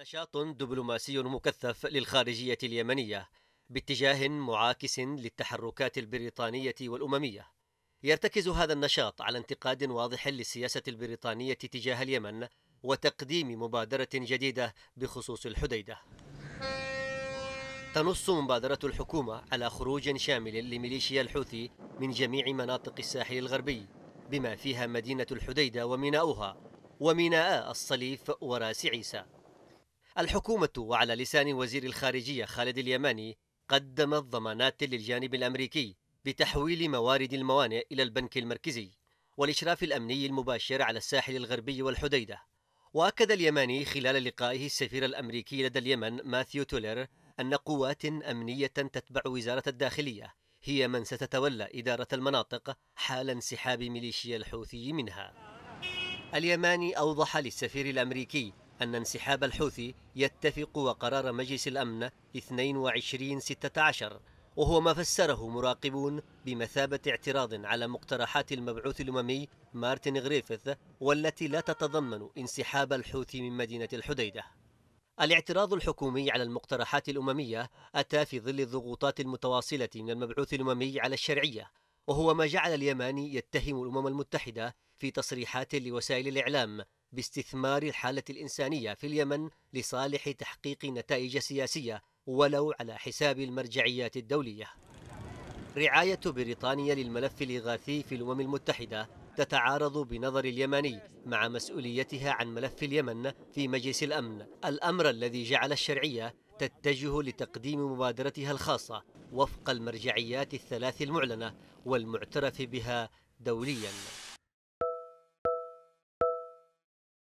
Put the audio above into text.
نشاط دبلوماسي مكثف للخارجية اليمنية باتجاه معاكس للتحركات البريطانية والأممية. يرتكز هذا النشاط على انتقاد واضح للسياسة البريطانية تجاه اليمن وتقديم مبادرة جديدة بخصوص الحديدة. تنص مبادرة الحكومة على خروج شامل لميليشيا الحوثي من جميع مناطق الساحل الغربي بما فيها مدينة الحديدة وميناؤها وميناء الصليف وراس عيسى الحكومة وعلى لسان وزير الخارجية خالد اليماني قدمت ضمانات للجانب الأمريكي بتحويل موارد الموانئ إلى البنك المركزي والإشراف الأمني المباشر على الساحل الغربي والحديدة وأكد اليماني خلال لقائه السفير الأمريكي لدى اليمن ماثيو تولر أن قوات أمنية تتبع وزارة الداخلية هي من ستتولى إدارة المناطق حال انسحاب ميليشيا الحوثي منها اليماني أوضح للسفير الأمريكي أن انسحاب الحوثي يتفق وقرار مجلس الأمن 22-16 وهو ما فسره مراقبون بمثابة اعتراض على مقترحات المبعوث الأممي مارتن غريفيث والتي لا تتضمن انسحاب الحوثي من مدينة الحديدة الاعتراض الحكومي على المقترحات الأممية أتى في ظل الضغوطات المتواصلة من المبعوث الأممي على الشرعية وهو ما جعل اليماني يتهم الأمم المتحدة في تصريحات لوسائل الإعلام باستثمار الحالة الإنسانية في اليمن لصالح تحقيق نتائج سياسية ولو على حساب المرجعيات الدولية. رعاية بريطانيا للملف الإغاثي في الأمم المتحدة تتعارض بنظر اليمني مع مسؤوليتها عن ملف اليمن في مجلس الأمن، الأمر الذي جعل الشرعية تتجه لتقديم مبادرتها الخاصة وفق المرجعيات الثلاث المعلنة والمعترف بها دولياً.